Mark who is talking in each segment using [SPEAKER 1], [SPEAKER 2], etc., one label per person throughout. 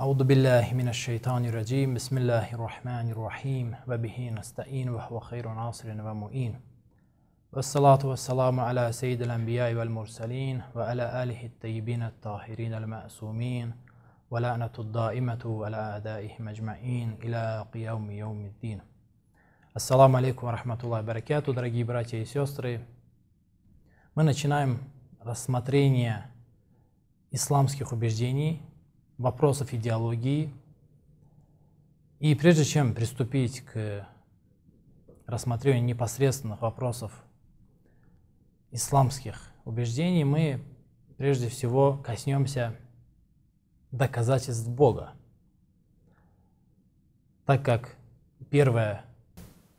[SPEAKER 1] أعوذ بالله من الشيطان الرجيم بسم الله الرحمن الرحيم وبه نستعين وهو خير ناصر ومؤين والصلاة والسلام على سيد الأنبياء والمرسلين وعلى آله الطيبين الطاهرين المأسومين ولعنة الدائمة على أعدائهم أجمعين إلى قيام يوم الدين السلام عليكم ورحمة الله وبركاته دراجي براتي и сестры мы начинаем рассмотрение исламских убеждений вопросов идеологии. И прежде чем приступить к рассмотрению непосредственных вопросов исламских убеждений, мы прежде всего коснемся доказательств Бога. Так как первое,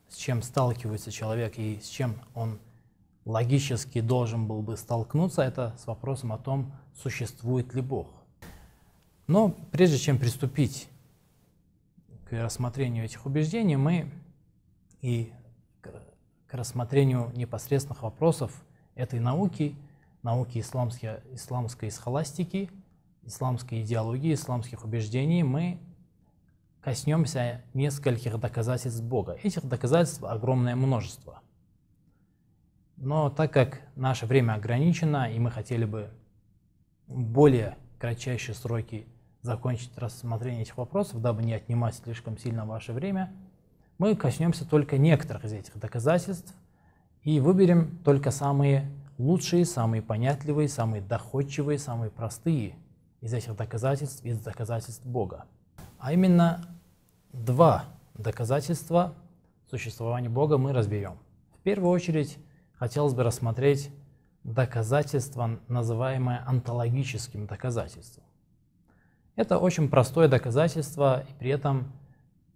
[SPEAKER 1] с чем сталкивается человек и с чем он логически должен был бы столкнуться, это с вопросом о том, существует ли Бог. Но прежде чем приступить к рассмотрению этих убеждений, мы и к рассмотрению непосредственных вопросов этой науки, науки исламской, исламской схоластики, исламской идеологии, исламских убеждений, мы коснемся нескольких доказательств Бога. Этих доказательств огромное множество. Но так как наше время ограничено, и мы хотели бы более кратчайшие сроки закончить рассмотрение этих вопросов, дабы не отнимать слишком сильно ваше время, мы коснемся только некоторых из этих доказательств и выберем только самые лучшие, самые понятливые, самые доходчивые, самые простые из этих доказательств, из доказательств Бога. А именно два доказательства существования Бога мы разберем. В первую очередь хотелось бы рассмотреть доказательство, называемое онтологическим доказательством. Это очень простое доказательство, и при этом,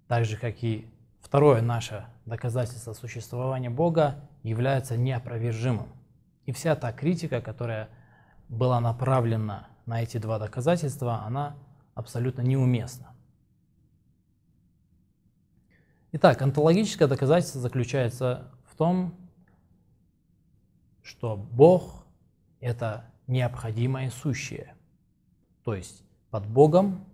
[SPEAKER 1] так же как и второе наше доказательство существования Бога, является неопровержимым. И вся та критика, которая была направлена на эти два доказательства, она абсолютно неуместна. Итак, онтологическое доказательство заключается в том, что Бог – это необходимое сущее. То есть под Богом,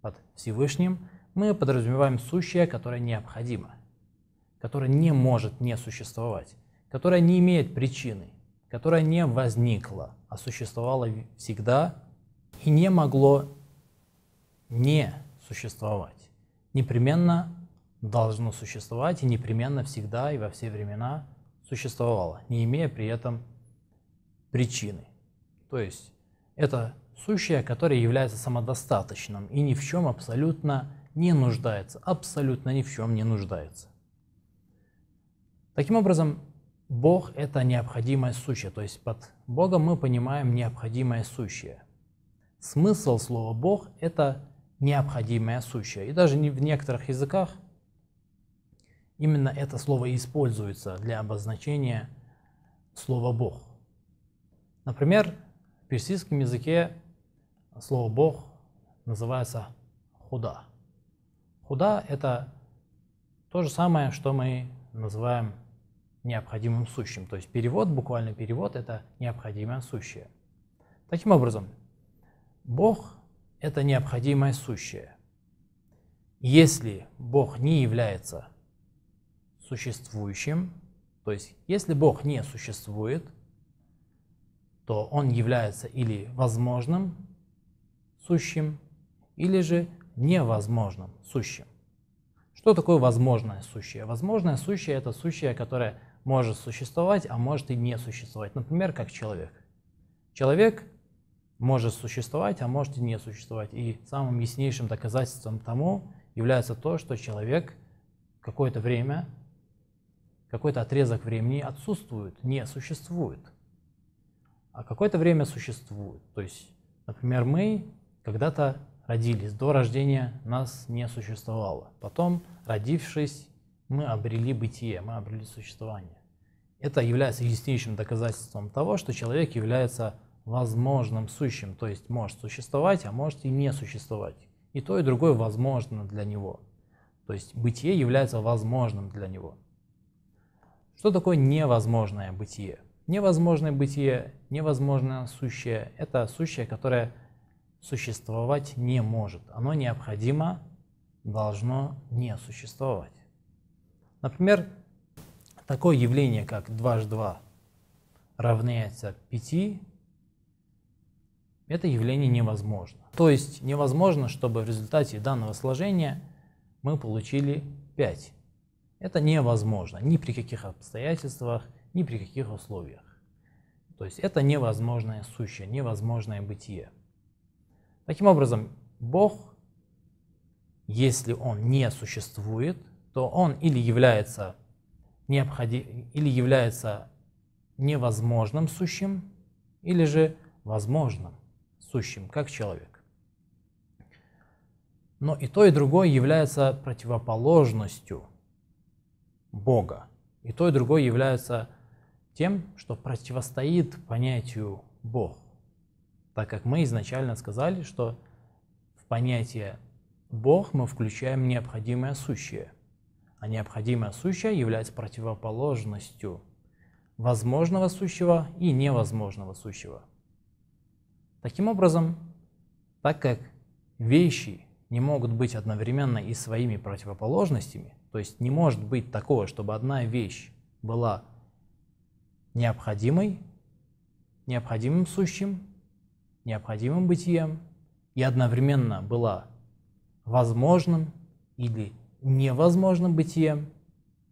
[SPEAKER 1] под Всевышним мы подразумеваем сущее, которое необходимо, которое не может не существовать, которое не имеет причины, которое не возникло, а существовало всегда и не могло не существовать. Непременно должно существовать и непременно всегда и во все времена существовало, не имея при этом причины. То есть это сущее, которое является самодостаточным и ни в чем абсолютно не нуждается, абсолютно ни в чем не нуждается. Таким образом, Бог – это необходимое сущее, то есть под Богом мы понимаем необходимое сущее. Смысл слова «Бог» – это необходимое сущее. И даже в некоторых языках именно это слово используется для обозначения слова «Бог». Например, в персидском языке слово Бог называется худа. Худа – это то же самое, что мы называем необходимым сущим. То есть перевод, буквально перевод – это необходимое сущее. Таким образом, Бог – это необходимое сущее. Если Бог не является существующим, то есть если Бог не существует, то Он является или возможным, сущим или же невозможным сущим. Что такое возможное сущее? Возможное сущее – это сущее, которое может существовать, а может и не существовать. Например, как человек. Человек может существовать, а может и не существовать. И самым яснейшим доказательством тому является то, что человек какое-то время, какой-то отрезок времени отсутствует, не существует. А какое-то время существует. То есть, например, мы когда-то родились, до рождения нас не существовало. Потом, родившись, мы обрели бытие, мы обрели существование. Это является единственным доказательством того, что человек является возможным сущим, то есть может существовать, а может и не существовать. И то, и другое возможно для него. То есть бытие является возможным для него. Что такое невозможное бытие? Невозможное бытие, невозможное сущее – это сущее, которое существовать не может. Оно необходимо должно не существовать. Например, такое явление, как дважды два равняется 5, это явление невозможно. То есть невозможно, чтобы в результате данного сложения мы получили 5. Это невозможно ни при каких обстоятельствах, ни при каких условиях. То есть это невозможное сущее, невозможное бытие. Таким образом, Бог, если Он не существует, то Он или является, необходи... или является невозможным сущим, или же возможным сущим, как человек. Но и то, и другое является противоположностью Бога. И то, и другое является тем, что противостоит понятию Бог так как мы изначально сказали, что в понятие «Бог» мы включаем необходимое сущее, а необходимое сущее является противоположностью возможного сущего и невозможного сущего. Таким образом, так как вещи не могут быть одновременно и своими противоположностями, то есть не может быть такого, чтобы одна вещь была необходимой, необходимым сущим, необходимым бытием и одновременно была возможным или невозможным бытием,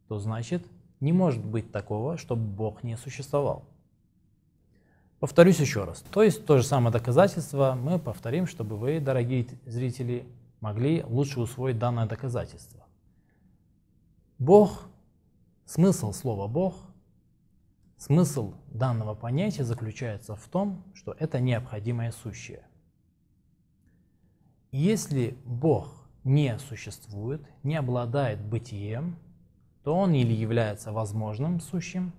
[SPEAKER 1] то значит не может быть такого, чтобы Бог не существовал. Повторюсь еще раз. То есть то же самое доказательство мы повторим, чтобы вы, дорогие зрители, могли лучше усвоить данное доказательство. Бог, смысл слова «Бог» Смысл данного понятия заключается в том, что это необходимое сущее. Если Бог не существует, не обладает бытием, то он или является возможным сущим,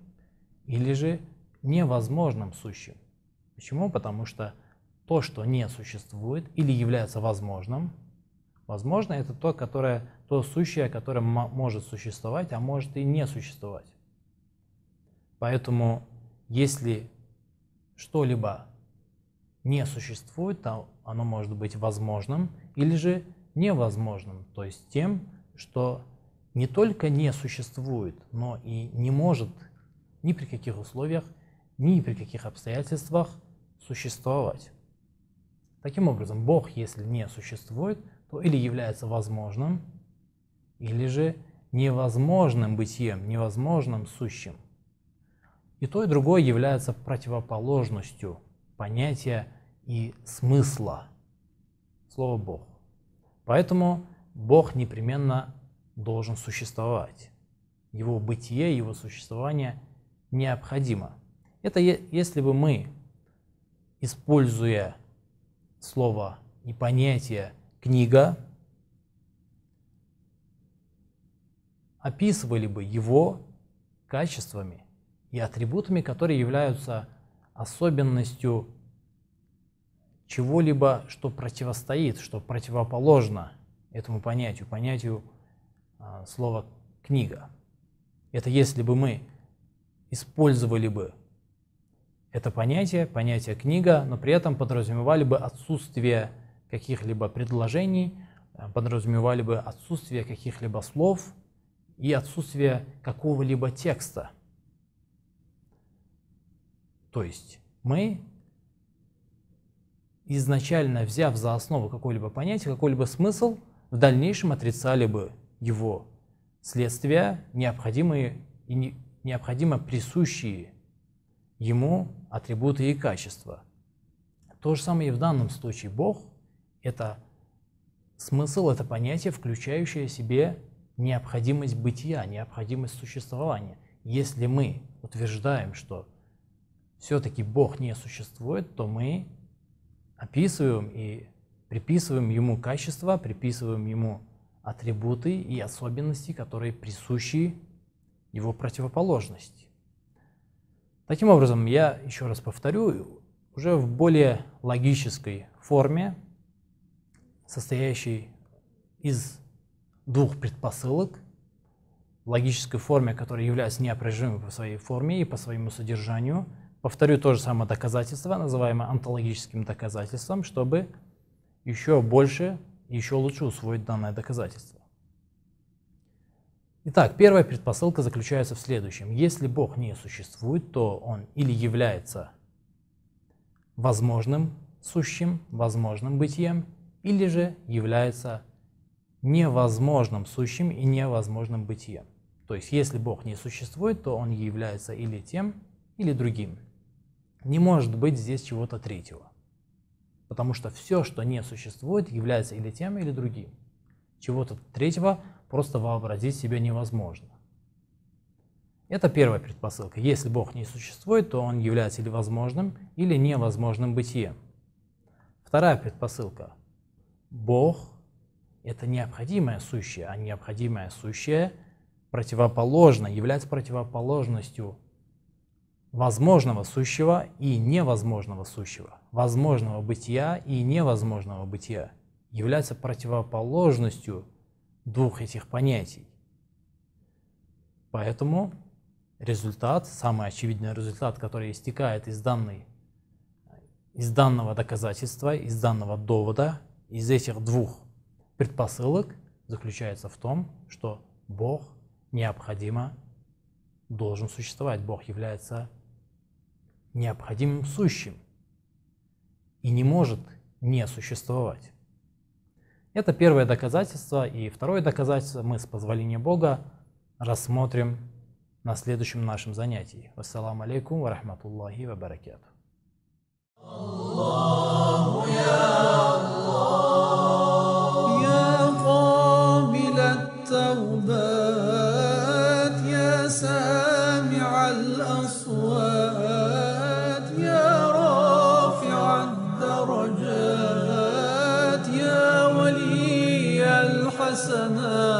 [SPEAKER 1] или же невозможным сущим. Почему? Потому что то, что не существует или является возможным, возможно, это то, которое, то сущее, которое может существовать, а может и не существовать. Поэтому если что-либо не существует, то оно может быть возможным или же невозможным, то есть тем, что не только не существует, но и не может ни при каких условиях, ни при каких обстоятельствах существовать. Таким образом, Бог, если не существует, то или является возможным, или же невозможным бытием, невозможным сущим. И то, и другое является противоположностью понятия и смысла слова «Бог». Поэтому Бог непременно должен существовать. Его бытие, его существование необходимо. Это если бы мы, используя слово и понятие «книга», описывали бы его качествами и атрибутами, которые являются особенностью чего-либо, что противостоит, что противоположно этому понятию, понятию а, слова «книга». Это если бы мы использовали бы это понятие, понятие «книга», но при этом подразумевали бы отсутствие каких-либо предложений, а, подразумевали бы отсутствие каких-либо слов и отсутствие какого-либо текста – то есть мы, изначально взяв за основу какое-либо понятие, какой-либо смысл, в дальнейшем отрицали бы его следствия, необходимые и не, необходимо присущие ему атрибуты и качества. То же самое и в данном случае Бог – это смысл, это понятие, включающее в себе необходимость бытия, необходимость существования. Если мы утверждаем, что все-таки Бог не существует, то мы описываем и приписываем Ему качества, приписываем Ему атрибуты и особенности, которые присущи его противоположности. Таким образом, я еще раз повторю, уже в более логической форме, состоящей из двух предпосылок, в логической форме, которая является неопрежимой по своей форме и по своему содержанию – Повторю то же самое доказательство, называемое онтологическим доказательством, чтобы еще больше, еще лучше усвоить данное доказательство. Итак, первая предпосылка заключается в следующем. Если Бог не существует, то Он или является возможным сущим, возможным бытием, или же является невозможным сущим и невозможным бытием. То есть, если Бог не существует, то Он является или тем, или другим. Не может быть здесь чего-то третьего. Потому что все, что не существует, является или тем, или другим. Чего-то третьего просто вообразить себе невозможно. Это первая предпосылка. Если Бог не существует, то Он является или возможным, или невозможным бытием. Вторая предпосылка. Бог – это необходимое сущее, а необходимое сущее противоположно, является противоположностью возможного сущего и невозможного сущего, возможного бытия и невозможного бытия, являются противоположностью двух этих понятий. Поэтому результат, самый очевидный результат, который истекает из, данной, из данного доказательства, из данного довода, из этих двух предпосылок, заключается в том, что Бог необходимо должен существовать, Бог является необходимым сущим и не может не существовать. Это первое доказательство, и второе доказательство мы с позволения Бога рассмотрим на следующем нашем занятии. Вассаламу алейкум ва рахматуллахи ва баракату. Allah. 神啊。